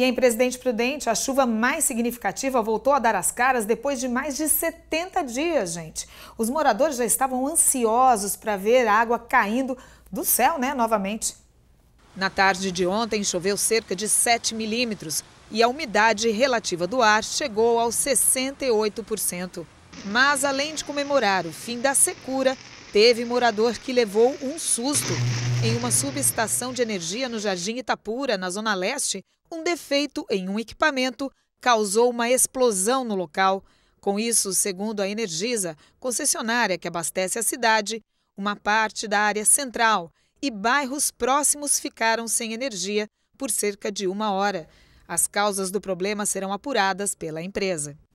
E em Presidente Prudente, a chuva mais significativa voltou a dar as caras depois de mais de 70 dias, gente. Os moradores já estavam ansiosos para ver a água caindo do céu, né, novamente. Na tarde de ontem, choveu cerca de 7 milímetros e a umidade relativa do ar chegou aos 68%. Mas além de comemorar o fim da secura, teve morador que levou um susto. Em uma subestação de energia no Jardim Itapura, na Zona Leste, um defeito em um equipamento causou uma explosão no local. Com isso, segundo a Energisa, concessionária que abastece a cidade, uma parte da área central e bairros próximos ficaram sem energia por cerca de uma hora. As causas do problema serão apuradas pela empresa.